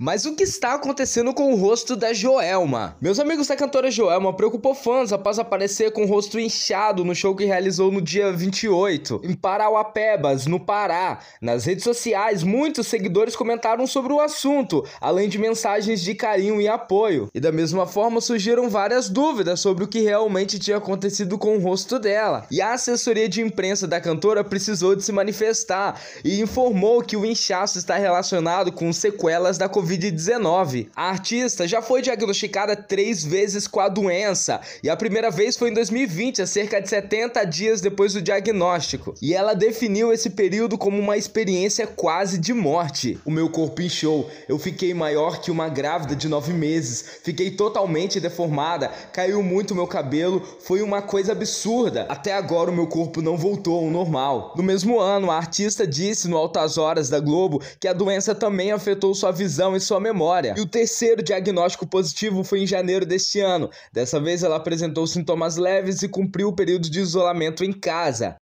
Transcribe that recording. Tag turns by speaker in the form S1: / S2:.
S1: Mas o que está acontecendo com o rosto da Joelma? Meus amigos a cantora Joelma preocupou fãs após aparecer com o rosto inchado no show que realizou no dia 28, em Parauapebas, no Pará. Nas redes sociais, muitos seguidores comentaram sobre o assunto, além de mensagens de carinho e apoio. E da mesma forma surgiram várias dúvidas sobre o que realmente tinha acontecido com o rosto dela. E a assessoria de imprensa da cantora precisou de se manifestar e informou que o inchaço está relacionado com sequelas da Covid. Covid-19. A artista já foi diagnosticada três vezes com a doença e a primeira vez foi em 2020, a cerca de 70 dias depois do diagnóstico. E ela definiu esse período como uma experiência quase de morte. O meu corpo inchou, eu fiquei maior que uma grávida de 9 meses, fiquei totalmente deformada, caiu muito meu cabelo, foi uma coisa absurda. Até agora o meu corpo não voltou ao normal. No mesmo ano, a artista disse no Altas Horas da Globo que a doença também afetou sua visão em sua memória. E o terceiro diagnóstico positivo foi em janeiro deste ano. Dessa vez, ela apresentou sintomas leves e cumpriu o período de isolamento em casa.